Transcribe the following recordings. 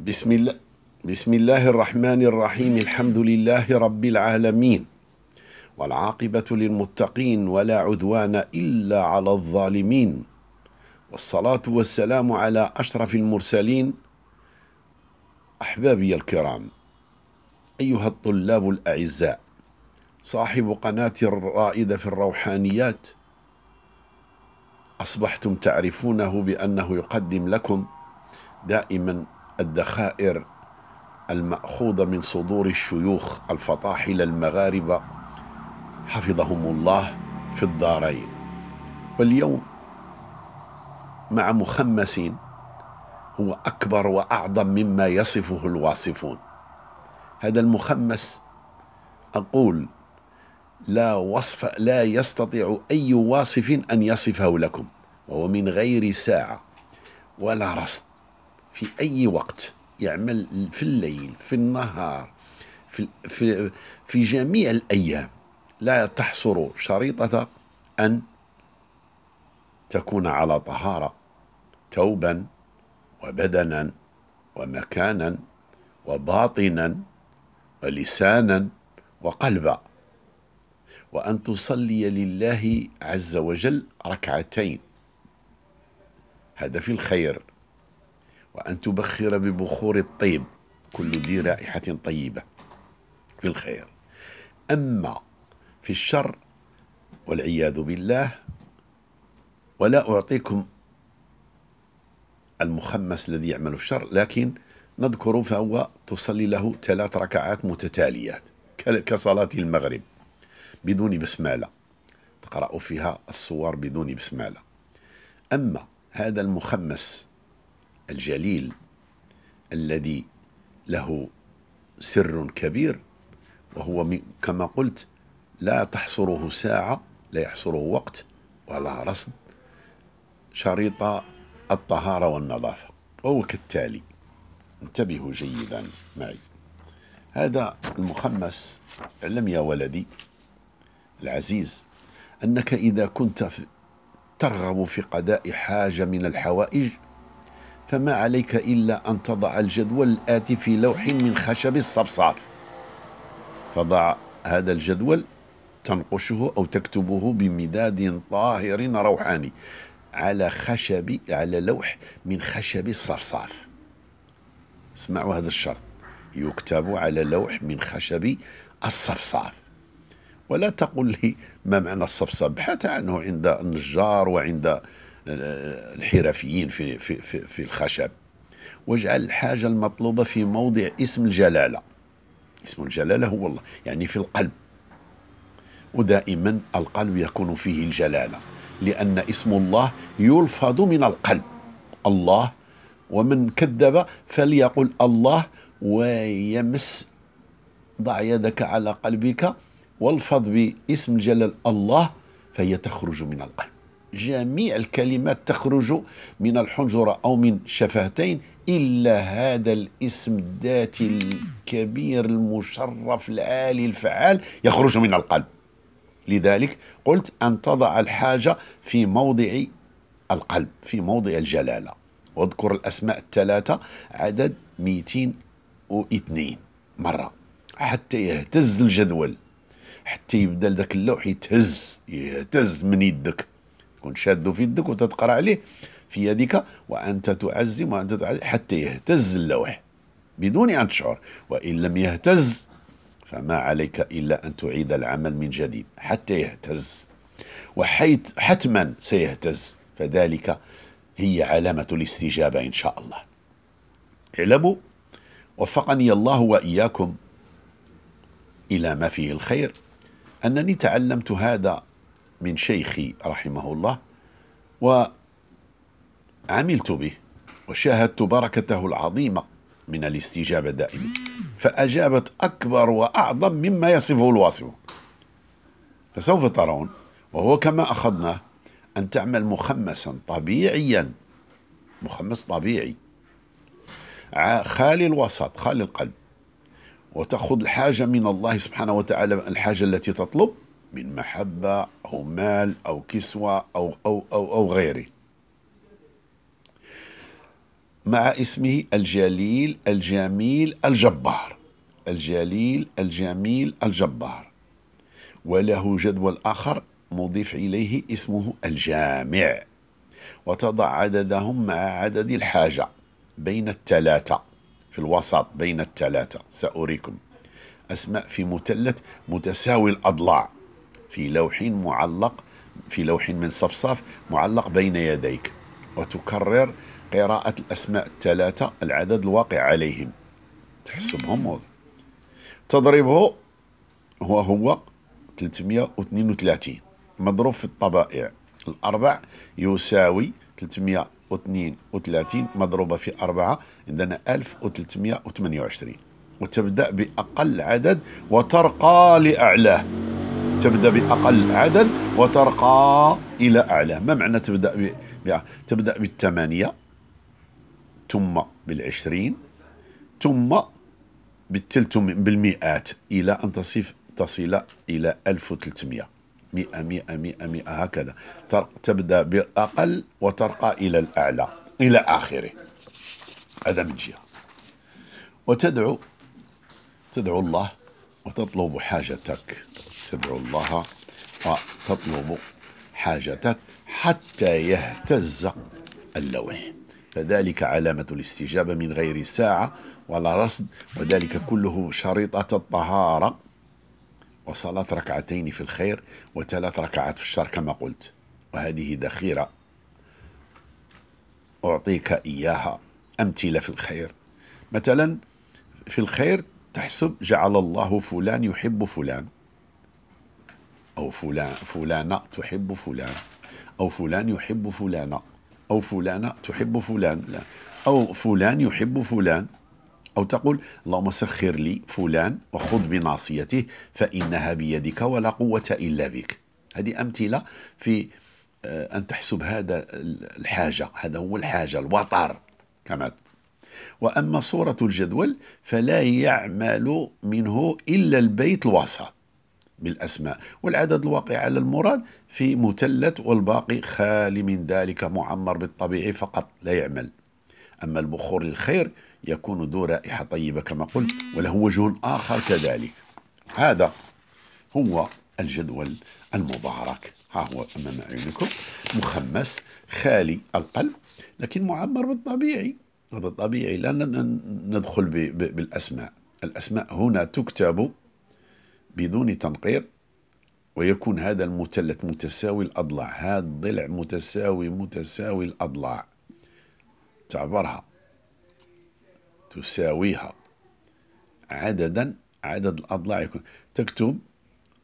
بسم الله بسم الله الرحمن الرحيم الحمد لله رب العالمين والعاقبة للمتقين ولا عدوان إلا على الظالمين والصلاة والسلام على أشرف المرسلين أحبابي الكرام أيها الطلاب الأعزاء صاحب قناة الرائدة في الروحانيات أصبحتم تعرفونه بأنه يقدم لكم دائما الذخائر المأخوذة من صدور الشيوخ الفطاحل المغاربة حفظهم الله في الدارين واليوم مع مخمس هو أكبر وأعظم مما يصفه الواصفون هذا المخمس أقول لا وصف لا يستطيع أي واصف أن يصفه لكم وهو من غير ساعة ولا رصد في أي وقت يعمل في الليل في النهار في, في, في جميع الأيام لا تحصر شريطة أن تكون على طهارة توبا وبدنا ومكانا وباطنا ولسانا وقلبا وأن تصلي لله عز وجل ركعتين هذا في الخير وأن تبخر ببخور الطيب كل ذي رائحة طيبة في الخير أما في الشر والعياذ بالله ولا أعطيكم المخمس الذي يعمل الشر لكن نذكر فهو تصلي له ثلاث ركعات متتاليات كصلاة المغرب بدون بسمالة تقرأ فيها الصور بدون بسمالة أما هذا المخمس الجليل الذي له سر كبير وهو كما قلت لا تحصره ساعة لا يحصره وقت ولا رصد شريط الطهارة والنظافة وهو كالتالي انتبهوا جيدا معي هذا المخمس اعلم يا ولدي العزيز أنك إذا كنت ترغب في قضاء حاجة من الحوائج فما عليك إلا أن تضع الجدول الآتي في لوح من خشب الصفصاف تضع هذا الجدول تنقشه أو تكتبه بمداد طاهر روحاني على خشب على لوح من خشب الصفصاف اسمعوا هذا الشرط يكتب على لوح من خشب الصفصاف ولا تقل لي ما معنى الصفصاف بحث عنه عند النجار وعند الحرفيين في, في, في, في الخشب واجعل الحاجة المطلوبة في موضع اسم الجلالة اسم الجلالة هو الله يعني في القلب ودائما القلب يكون فيه الجلالة لأن اسم الله يلفظ من القلب الله ومن كذب فليقل الله ويمس ضع يدك على قلبك والفظ باسم جلال الله فهي تخرج من القلب جميع الكلمات تخرج من الحنجرة أو من شفتين إلا هذا الاسم الذاتي الكبير المشرف العالي الفعال يخرج من القلب لذلك قلت أن تضع الحاجة في موضع القلب في موضع الجلالة واذكر الأسماء الثلاثة عدد 202 مرة حتى يهتز الجدول حتى يبدا ذاك اللوح يتهز يهتز من يدك تكون شاد في يدك وتتقرا عليه في يدك وأنت تعزم وأنت تعزم حتى يهتز اللوح بدون أن تشعر وإن لم يهتز فما عليك إلا أن تعيد العمل من جديد حتى يهتز وحيث حتما سيهتز فذلك هي علامة الاستجابة إن شاء الله اعلموا وفقني الله وإياكم إلى ما فيه الخير أنني تعلمت هذا من شيخي رحمه الله وعملت به وشاهدت بركته العظيمة من الاستجابة دائما فأجابت أكبر وأعظم مما يصفه الواصف فسوف ترون وهو كما أخذناه أن تعمل مخمسا طبيعيا مخمس طبيعي خالي الوسط خالي القلب وتأخذ الحاجة من الله سبحانه وتعالى الحاجة التي تطلب من محبة أو مال أو كسوة أو أو أو أو غيره مع اسمه الجليل الجميل الجبار الجليل الجميل الجبار وله جدول آخر مضيف إليه اسمه الجامع وتضع عددهم مع عدد الحاجة بين الثلاثة في الوسط بين الثلاثة سأريكم أسماء في مثلث متساوي الأضلاع في لوح معلق في لوح من صفصاف معلق بين يديك وتكرر قراءة الأسماء الثلاثة العدد الواقع عليهم تحسبهم تضربه هو هو 332 مضروب في الطبائع الأربع يساوي 332 مضروبة في أربعة عندنا 1328 وتبدأ بأقل عدد وترقى لأعلاه تبدا باقل عدد وترقى الى اعلى ما معنى تبدا ب... تبدا بالثمانيه ثم بالعشرين ثم بالثلث بالمئات الى ان تصف تصل الى 1300 100 100 100 100 هكذا تبدا بالاقل وترقى الى الاعلى الى اخره هذا من جهه وتدعو تدعو الله وتطلب حاجتك تدعو الله وتطلب حاجتك حتى يهتز اللوح فذلك علامة الاستجابة من غير ساعة ولا رصد وذلك كله شريطة الطهارة وصلاة ركعتين في الخير وثلاث ركعات في الشر كما قلت وهذه ذخيرة أعطيك إياها أمثلة في الخير مثلا في الخير تحسب جعل الله فلان يحب فلان أو فلان فلانة تحب فلان أو فلان يحب فلانة أو فلانة تحب فلان لا أو فلان يحب فلان أو تقول اللهم سخر لي فلان وخذ بناصيته فإنها بيدك ولا قوة إلا بك هذه أمثلة في آه، أن تحسب هذا الحاجة هذا هو الحاجة الوطر كما وأما صورة الجدول فلا يعمل منه إلا البيت الوسط بالأسماء والعدد الواقع على المراد في مثلث والباقي خالي من ذلك معمر بالطبيعي فقط لا يعمل أما البخور الخير يكون ذو رائحة طيبة كما قلت وله وجه آخر كذلك هذا هو الجدول المبارك ها هو أمام أعينكم مخمس خالي القلب لكن معمر بالطبيعي هذا طبيعي لا ندخل بالأسماء الأسماء هنا تكتب بدون تنقيط ويكون هذا المثلث متساوي الأضلاع هذا الضلع متساوي متساوي الأضلاع تعبرها تساويها عددا عدد الأضلاع يكون تكتب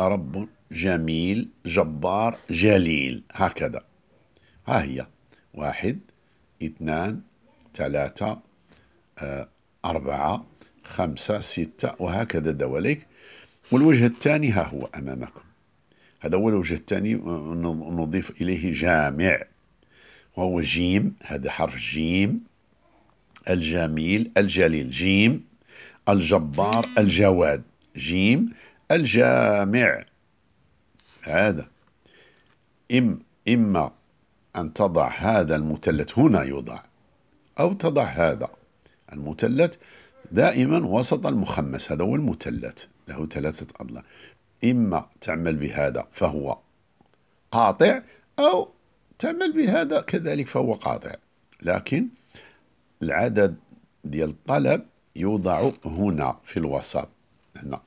رب جميل جبار جليل هكذا ها هي واحد اثنان ثلاثة آه، أربعة خمسة ستة وهكذا دواليك والوجه الثاني ها هو أمامكم هذا هو الوجه الثاني نضيف إليه جامع وهو جيم هذا حرف جيم الجميل الجليل جيم الجبار الجواد جيم الجامع هذا إم إما أن تضع هذا المثلث هنا يوضع أو تضع هذا المثلث دائما وسط المخمس هذا هو المثلث له ثلاثة أضلاع إما تعمل بهذا فهو قاطع أو تعمل بهذا كذلك فهو قاطع لكن العدد ديال الطلب يوضع هنا في الوسط هنا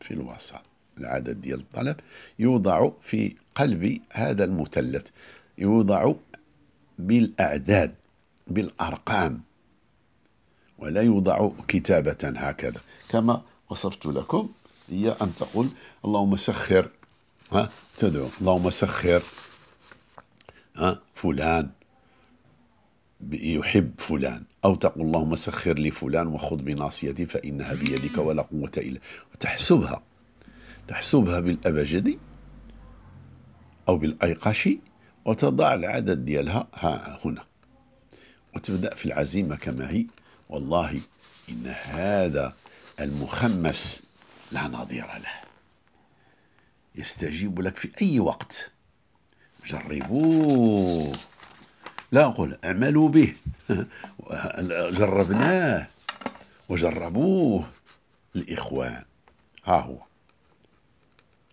في الوسط العدد ديال الطلب يوضع في قلب هذا المثلث يوضع بالأعداد بالأرقام ولا يوضع كتابة هكذا كما وصفت لكم هي أن تقول اللهم سخر ها تدعو اللهم سخر ها فلان يحب فلان أو تقول اللهم سخر لي فلان وخذ بناصيتي فإنها بيدك ولا قوة إلا وتحسبها تحسبها بالأبجدي أو بالأيقاشي وتضع العدد ديالها ها هنا وتبدأ في العزيمة كما هي والله إن هذا المخمس لا نظير له يستجيب لك في أي وقت جربوه لا أقول اعملوا به جربناه وجربوه الإخوان ها هو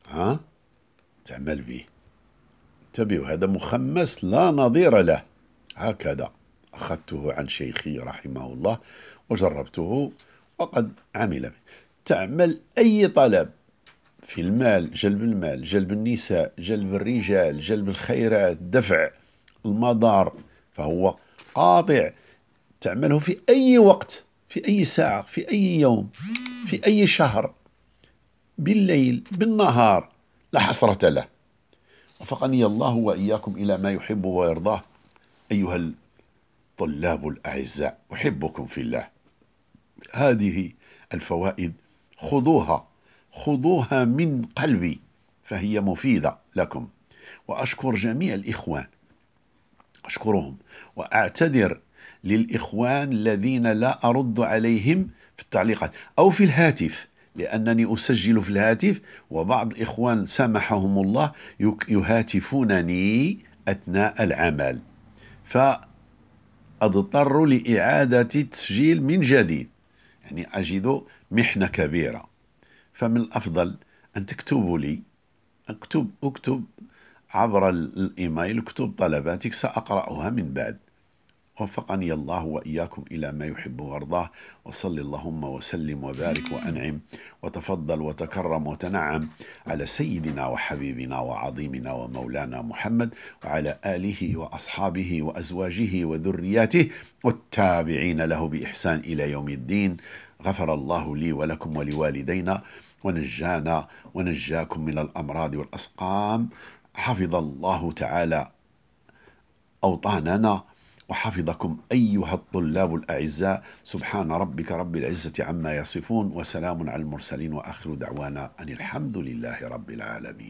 ها تعمل به انتبهوا هذا مخمس لا نظير له هكذا أخذته عن شيخي رحمه الله وجربته وقد عمل به تعمل أي طلب في المال جلب المال جلب النساء جلب الرجال جلب الخيرات دفع المضار فهو قاطع تعمله في أي وقت في أي ساعة في أي يوم في أي شهر بالليل بالنهار لا حسرة له وفقني الله وإياكم إلى ما يحب ويرضاه أيها الطلاب الأعزاء أحبكم في الله هذه الفوائد خذوها خذوها من قلبي فهي مفيدة لكم وأشكر جميع الإخوان أشكرهم وأعتذر للإخوان الذين لا أرد عليهم في التعليقات أو في الهاتف لأنني أسجل في الهاتف وبعض الإخوان سامحهم الله يهاتفونني أثناء العمل فأضطر لإعادة التسجيل من جديد يعني أجد محنة كبيرة فمن الأفضل أن تكتبوا لي أكتب أكتب عبر الإيميل اكتب طلباتك سأقرأها من بعد وفقني الله وإياكم إلى ما يحب وارضاه وصل اللهم وسلم وبارك وأنعم وتفضل وتكرم وتنعم على سيدنا وحبيبنا وعظيمنا ومولانا محمد وعلى آله وأصحابه وأزواجه وذرياته والتابعين له بإحسان إلى يوم الدين غفر الله لي ولكم ولوالدينا ونجانا ونجاكم من الأمراض والأسقام حفظ الله تعالى أوطاننا وحفظكم أيها الطلاب الأعزاء سبحان ربك رب العزة عما يصفون وسلام على المرسلين وآخر دعوانا أن الحمد لله رب العالمين